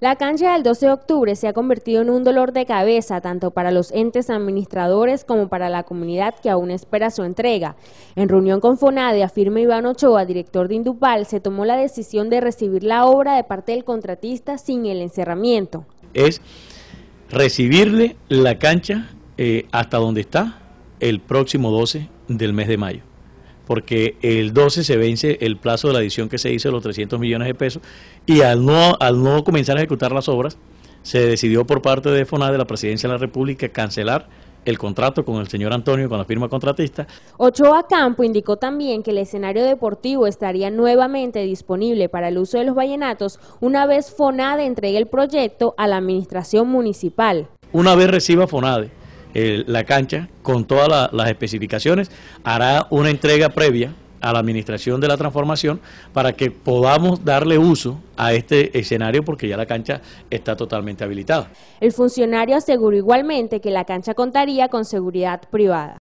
La cancha del 12 de octubre se ha convertido en un dolor de cabeza tanto para los entes administradores como para la comunidad que aún espera su entrega. En reunión con FONADE, afirma Iván Ochoa, director de Indupal, se tomó la decisión de recibir la obra de parte del contratista sin el encerramiento. Es recibirle la cancha eh, hasta donde está el próximo 12 del mes de mayo porque el 12 se vence el plazo de la edición que se hizo de los 300 millones de pesos y al no, al comenzar a ejecutar las obras, se decidió por parte de FONADE, de la Presidencia de la República, cancelar el contrato con el señor Antonio, con la firma contratista. Ochoa Campo indicó también que el escenario deportivo estaría nuevamente disponible para el uso de los vallenatos una vez FONADE entregue el proyecto a la administración municipal. Una vez reciba FONADE la cancha con todas las especificaciones, hará una entrega previa a la administración de la transformación para que podamos darle uso a este escenario porque ya la cancha está totalmente habilitada. El funcionario aseguró igualmente que la cancha contaría con seguridad privada.